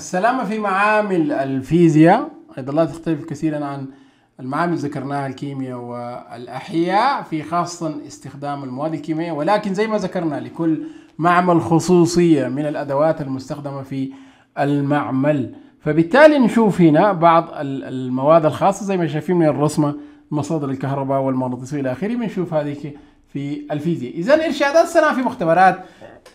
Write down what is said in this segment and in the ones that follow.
السلامة في معامل الفيزياء أيضا لا تختلف كثيرا عن المعامل ذكرناها الكيمياء والأحياء في خاصة استخدام المواد الكيميائية ولكن زي ما ذكرنا لكل معمل خصوصية من الأدوات المستخدمة في المعمل فبالتالي نشوف هنا بعض المواد الخاصة زي ما شايفين من الرسمة مصادر الكهرباء والمغناطيس إلى آخره بنشوف هذه في الفيزياء إذا إرشادات السنة في مختبرات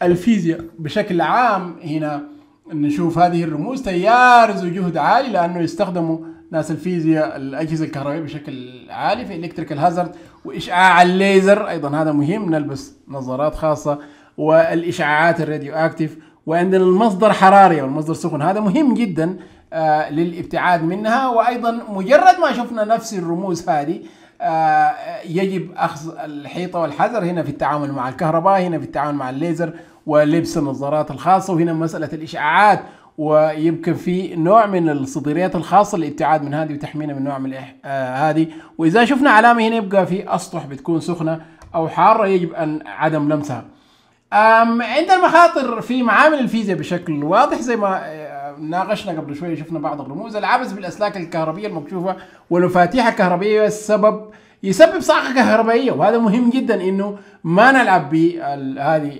الفيزياء بشكل عام هنا نشوف هذه الرموز ذو جهد عالي لانه يستخدموا ناس الفيزياء الاجهزه الكهربائيه بشكل عالي في الكتريكال هازارد واشعاع الليزر ايضا هذا مهم نلبس نظارات خاصه والاشعاعات الراديو اكتيف وعندنا المصدر حراري او المصدر سخن هذا مهم جدا آه، للابتعاد منها وايضا مجرد ما شفنا نفس الرموز هذه آه، يجب اخذ الحيطه والحذر هنا في التعامل مع الكهرباء هنا في التعامل مع الليزر ولبس النظارات الخاصه وهنا مساله الاشعاعات ويمكن في نوع من الصدريات الخاصة للابتعاد من هذه وتحمينا من نوع من آه هذه وإذا شفنا علامة هنا يبقى في أسطح بتكون سخنة أو حارة يجب أن عدم لمسها عند المخاطر في معامل الفيزياء بشكل واضح زي ما آه، ناقشنا قبل شويه شفنا بعض الرموز العبث بالاسلاك الكهربيه المكشوفه والمفاتيح الكهربيه السبب يسبب صاعقه كهربائيه وهذا مهم جدا انه ما نلعب بهذه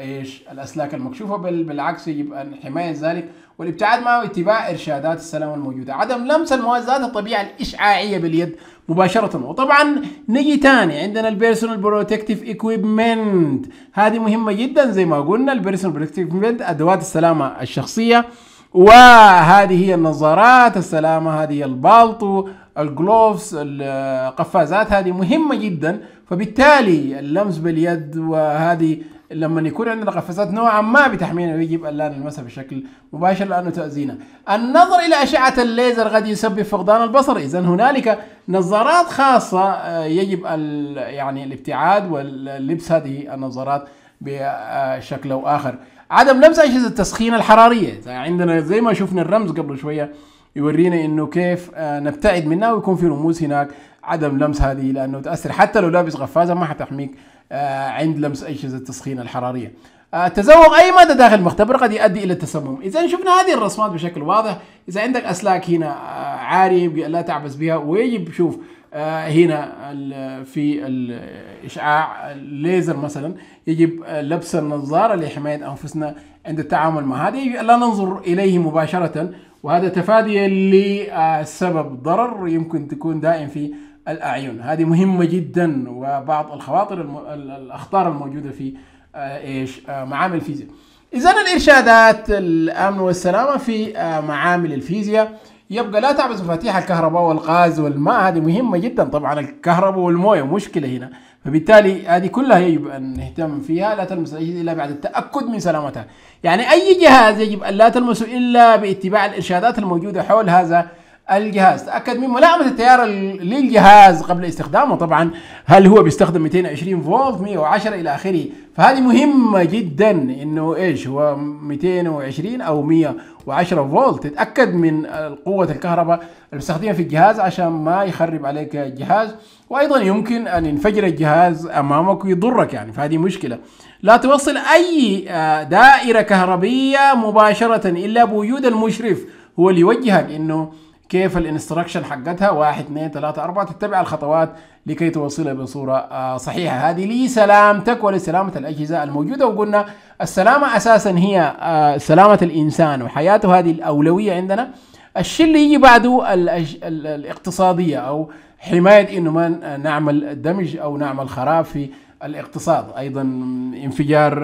ايش الاسلاك المكشوفه بل بالعكس يجب ان حمايه ذلك والابتعاد مع اتباع ارشادات السلام الموجوده عدم لمس الموازات الطبيعه الاشعاعيه باليد مباشره وطبعا نجي ثاني عندنا البيرسونال بروتكتيف ايكويبمنت هذه مهمه جدا زي ما قلنا البيرسونال بروتكتيف ايكويبمنت ادوات السلامه الشخصيه وهذه هي النظارات السلامة هذه البالطو الجلوفز القفازات هذه مهمة جدا فبالتالي اللمس باليد وهذه لما يكون عندنا قفزات نوعا ما بتحمينا ويجب أن لا نلمسها بشكل مباشر لأنه تؤذينا. النظر إلى أشعة الليزر قد يسبب فقدان البصر، إذا هنالك نظارات خاصة آه، يجب يعني الابتعاد ولبس هذه النظارات بشكل أو آخر. عدم لمس أجهزة التسخين الحرارية، عندنا زي ما شفنا الرمز قبل شوية يورينا انه كيف آه، نبتعد منها ويكون في رموز هناك عدم لمس هذه لانه تاثر حتى لو لابس قفازه ما حتحميك آه، عند لمس اجهزه التسخين الحراريه. آه، التزوق اي ماده داخل المختبر قد يؤدي الى التسمم، اذا شفنا هذه الرسمات بشكل واضح، اذا عندك اسلاك هنا عاريه يبقى لا تعبس بها ويجب شوف هنا في الاشعاع الليزر مثلا يجب لبس النظاره لحمايه انفسنا عند التعامل مع هذه لا ننظر اليه مباشره وهذا تفاديا لسبب ضرر يمكن تكون دائم في الاعين هذه مهمه جدا وبعض الخواطر الم... الاخطار الموجوده في آه، ايش آه، معامل الفيزياء اذا الارشادات الامن والسلامه في آه، معامل الفيزياء يبقى لا تعبس مفاتيح الكهرباء والغاز والماء هذه مهمه جدا طبعا الكهرباء والمويه مشكله هنا فبالتالي هذه كلها يجب ان نهتم فيها لا تلمس الاجهزه الا بعد التاكد من سلامتها يعني اي جهاز يجب ان لا تلمسه الا باتباع الارشادات الموجوده حول هذا الجهاز تاكد من ملائمه التيار للجهاز قبل استخدامه طبعا هل هو بيستخدم 220 فولت 110 الى اخره فهذه مهمه جدا انه ايش هو 220 او 100 و10 فولت تتاكد من قوه الكهرباء اللي في الجهاز عشان ما يخرب عليك الجهاز وايضا يمكن ان ينفجر الجهاز امامك ويضرك يعني فهذه مشكله لا توصل اي آه، دائره كهربيه مباشره الا بوجود المشرف هو اللي يوجهك انه كيف الانستراكشن حقتها 1 2 3 4 تتبع الخطوات لكي توصلها بصوره آه، صحيحه هذه لسلامتك ولسلامه الاجهزه الموجوده وقلنا السلامه اساسا هي آه، سلامه الانسان وحياته هذه الاولويه عندنا الشيء اللي يجي بعده الأج... الاقتصاديه او حمايه انه ما نعمل دمج او نعمل خراب في الاقتصاد ايضا انفجار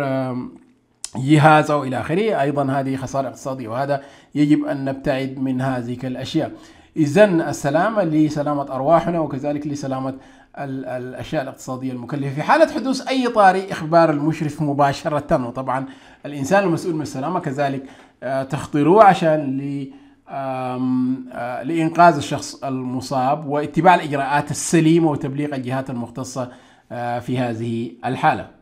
جهاز أو إلى آخره أيضا هذه خسارة اقتصادية وهذا يجب أن نبتعد من هذه الأشياء إذا السلامة لسلامة أرواحنا وكذلك لسلامة الأشياء الاقتصادية المكلفة في حالة حدوث أي طارئ إخبار المشرف مباشرة وطبعا الإنسان المسؤول من السلامة كذلك آه، تخطروه عشان ل آه، لإنقاذ الشخص المصاب واتباع الإجراءات السليمة وتبليغ الجهات المختصة آه، في هذه الحالة